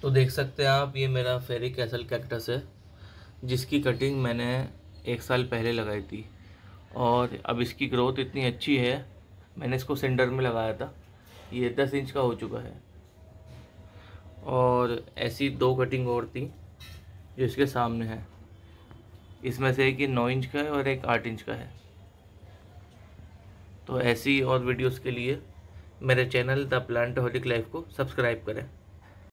तो देख सकते हैं आप ये मेरा फेरी कैसल कैक्टस है जिसकी कटिंग मैंने एक साल पहले लगाई थी और अब इसकी ग्रोथ इतनी अच्छी है मैंने इसको सेंडर में लगाया था ये दस इंच का हो चुका है और ऐसी दो कटिंग और थी जो इसके सामने है इसमें से एक नौ इंच का है और एक आठ इंच का है तो ऐसी और वीडियोस के लिए मेरे चैनल द प्लांट लाइफ को सब्सक्राइब करें